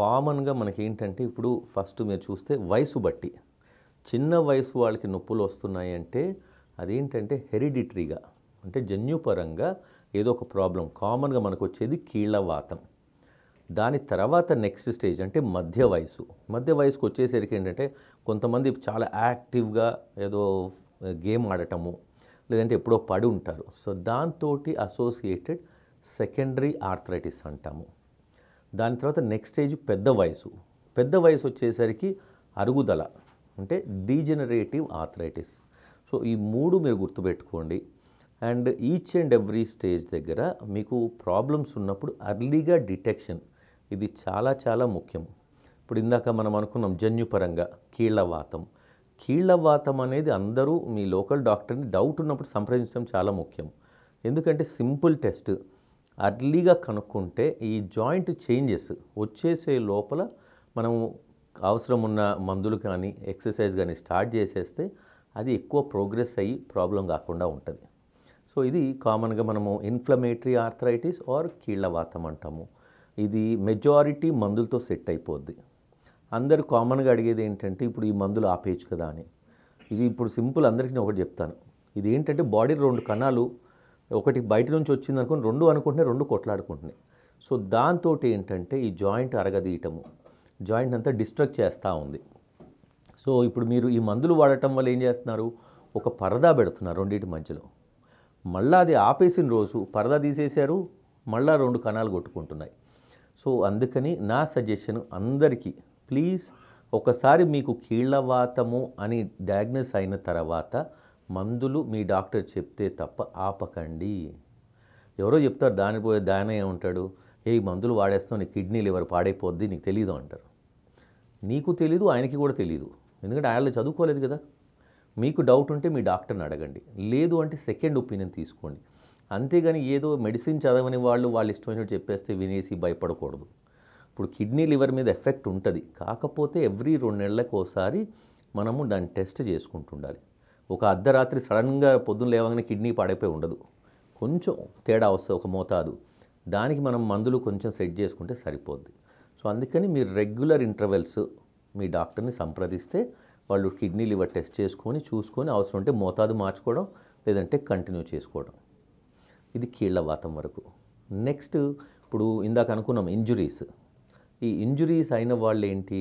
కామన్గా మనకి ఏంటంటే ఇప్పుడు ఫస్ట్ మీరు చూస్తే వయసు బట్టి చిన్న వయసు వాళ్ళకి నొప్పులు వస్తున్నాయి అంటే అదేంటంటే హెరిడిటరీగా అంటే జన్యుపరంగా ఏదో ఒక ప్రాబ్లం కామన్గా మనకు వచ్చేది కీళ్ళవాతం దాని తర్వాత నెక్స్ట్ స్టేజ్ అంటే మధ్య వయసు మధ్య వయసుకు వచ్చేసరికి ఏంటంటే కొంతమంది చాలా యాక్టివ్గా ఏదో గేమ్ ఆడటము లేదంటే ఎప్పుడో పడి ఉంటారు సో దాంతో అసోసియేటెడ్ సెకండరీ ఆర్థరైటిస్ అంటాము దాని తర్వాత నెక్స్ట్ స్టేజ్ పెద్ద వయసు పెద్ద వయసు వచ్చేసరికి అరుగుదల అంటే డీజనరేటివ్ ఆథరైటిస్ సో ఈ మూడు మీరు గుర్తుపెట్టుకోండి and each and every stage దగ్గర మీకు ప్రాబ్లమ్స్ ఉన్నప్పుడు అర్లీగా డిటెక్షన్ ఇది చాలా చాలా ముఖ్యం ఇప్పుడు ఇందాక మనం అనుకున్నాం జన్యుపరంగా కీళ్ళవాతం కీళ్ళవాతం అనేది అందరూ మీ లోకల్ డాక్టర్ని డౌట్ ఉన్నప్పుడు సంప్రదించడం చాలా ముఖ్యం ఎందుకంటే సింపుల్ టెస్ట్ అర్లీగా కనుక్కుంటే ఈ జాయింట్ చేంజెస్ వచ్చేసే లోపల మనము అవసరం ఉన్న మందులు కానీ ఎక్సర్సైజ్ కానీ స్టార్ట్ చేసేస్తే అది ఎక్కువ ప్రోగ్రెస్ అయ్యి ప్రాబ్లం కాకుండా ఉంటుంది సో ఇది కామన్గా మనము ఇన్ఫ్లమేటరీ ఆర్థరైటిస్ ఆర్ కీళ్ళవాతం అంటాము ఇది మెజారిటీ మందులతో సెట్ అయిపోద్ది అందరు కామన్గా అడిగేది ఏంటంటే ఇప్పుడు ఈ మందులు ఆపేయచ్చు కదా అని ఇది ఇప్పుడు సింపుల్ అందరికీ నేను ఒకటి చెప్తాను ఇది ఏంటంటే బాడీ రెండు కణాలు ఒకటి బయట నుంచి వచ్చింది అనుకుని రెండు అనుకుంటున్నాయి రెండు కొట్లాడుకుంటున్నాయి సో దాంతో ఏంటంటే ఈ జాయింట్ అరగదీయటము జాయింట్ అంతా డిస్ట్రక్ట్ చేస్తూ ఉంది సో ఇప్పుడు మీరు ఈ మందులు వాడటం వల్ల ఏం చేస్తున్నారు ఒక పరదా పెడుతున్నారు రెండింటి మధ్యలో మళ్ళీ అది ఆపేసిన రోజు పరదా తీసేశారు మళ్ళా రెండు కణాలు కొట్టుకుంటున్నాయి సో అందుకని నా సజెషన్ అందరికీ ప్లీజ్ ఒకసారి మీకు కీళ్ళవాతము అని డయాగ్నోస్ అయిన తర్వాత మందులు మీ డాక్టర్ చెప్తే తప్ప ఆపకండి ఎవరో చెప్తారు దాని పోయే దానే ఉంటాడు ఏ మందులు వాడేస్తావు నీ కిడ్నీ లివర్ పాడైపోద్ది నీకు తెలీదు అంటారు నీకు తెలీదు ఆయనకి కూడా తెలీదు ఎందుకంటే ఆయనలో చదువుకోలేదు కదా మీకు డౌట్ ఉంటే మీ డాక్టర్ని అడగండి లేదు అంటే సెకండ్ ఒపీనియన్ తీసుకోండి అంతేగాని ఏదో మెడిసిన్ చదవని వాళ్ళు వాళ్ళు ఇష్టమైనట్టు చెప్పేస్తే వినేసి భయపడకూడదు ఇప్పుడు కిడ్నీ లివర్ మీద ఎఫెక్ట్ ఉంటుంది కాకపోతే ఎవ్రీ రెండు నెలలకు ఒకసారి మనము దాన్ని టెస్ట్ చేసుకుంటుండాలి ఒక అర్ధరాత్రి సడన్గా పొద్దున లేవగానే కిడ్నీ పాడైపోయి ఉండదు కొంచెం తేడా వస్తుంది ఒక మోతాదు దానికి మనం మందులు కొంచెం సెట్ చేసుకుంటే సరిపోద్ది సో అందుకని మీరు రెగ్యులర్ ఇంటర్వెల్స్ మీ డాక్టర్ని సంప్రదిస్తే వాళ్ళు కిడ్నీ లివర్ టెస్ట్ చేసుకొని చూసుకొని అవసరం ఉంటే మోతాదు మార్చుకోవడం లేదంటే కంటిన్యూ చేసుకోవడం ఇది కీళ్ల వాతం వరకు నెక్స్ట్ ఇప్పుడు ఇందాక అనుకున్నాం ఇంజురీస్ ఈ ఇంజురీస్ అయిన వాళ్ళు ఏంటి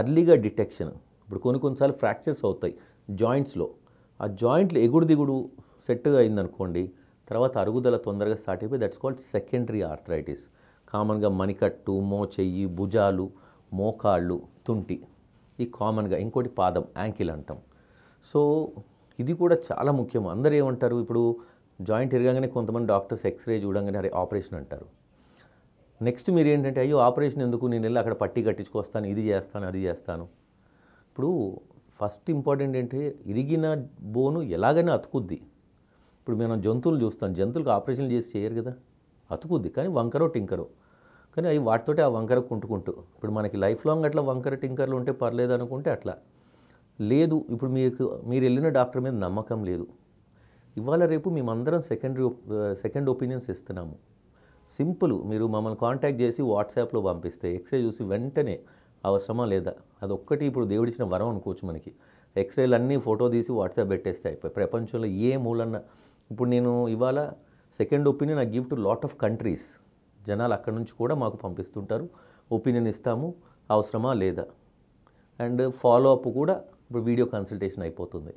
అర్లీగా డిటెక్షన్ ఇప్పుడు కొన్ని కొన్నిసార్లు ఫ్రాక్చర్స్ అవుతాయి జాయింట్స్లో ఆ జాయింట్లు ఎగుడు దిగుడు సెట్గా అయిందనుకోండి తర్వాత అరుగుదల తొందరగా స్టార్ట్ అయిపోయి దట్స్ కాల్డ్ సెకండరీ ఆర్థరైటిస్ కామన్గా మణికట్టు మోచెయ్యి భుజాలు మోకాళ్ళు తుంటి ఈ కామన్గా ఇంకోటి పాదం యాంకిల్ అంటాం సో ఇది కూడా చాలా ముఖ్యం అందరూ ఏమంటారు ఇప్పుడు జాయింట్ ఇరగంగానే కొంతమంది డాక్టర్స్ ఎక్స్రే చూడంగానే అరే ఆపరేషన్ అంటారు నెక్స్ట్ మీరు ఏంటంటే అయ్యో ఆపరేషన్ ఎందుకు నేను వెళ్ళి అక్కడ పట్టి కట్టించుకొస్తాను ఇది చేస్తాను అది చేస్తాను ఇప్పుడు ఫస్ట్ ఇంపార్టెంట్ ఏంటి ఇరిగిన బోను ఎలాగైనా అతుకుద్ది ఇప్పుడు మనం జంతువులు చూస్తాం జంతువులకు ఆపరేషన్లు చేసి చేయరు కదా అతుకుద్ది కానీ వంకరో టింకరో కానీ అవి వాటితోటి ఆ వంకర కుంటుకుంటూ ఇప్పుడు మనకి లైఫ్ లాంగ్ అట్లా వంకర టింకర్లు ఉంటే పర్లేదు అనుకుంటే అట్లా లేదు ఇప్పుడు మీకు మీరు వెళ్ళిన డాక్టర్ మీద నమ్మకం లేదు ఇవాళ రేపు మేమందరం సెకండరీ సెకండ్ ఒపీనియన్స్ ఇస్తున్నాము సింపుల్ మీరు మమ్మల్ని కాంటాక్ట్ చేసి వాట్సాప్లో పంపిస్తే ఎక్స్రే చూసి వెంటనే అవసరమా లేదా అది ఒక్కటి ఇప్పుడు దేవుడిచ్చిన వరం అనుకోవచ్చు మనకి ఎక్స్రేలు అన్నీ ఫోటో తీసి వాట్సాప్ పెట్టేస్తాయి ప్రపంచంలో ఏ మూలన్న ఇప్పుడు నేను ఇవాళ second opinion I give to lot of countries జనాలు అక్కడి నుంచి కూడా మాకు పంపిస్తుంటారు ఒపీనియన్ ఇస్తాము అవసరమా లేదా అండ్ ఫాలో అప్ కూడా ఇప్పుడు వీడియో కన్సల్టేషన్ అయిపోతుంది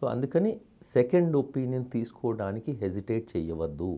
సో అందుకని సెకండ్ ఒపీనియన్ తీసుకోవడానికి హెజిటేట్ చేయవద్దు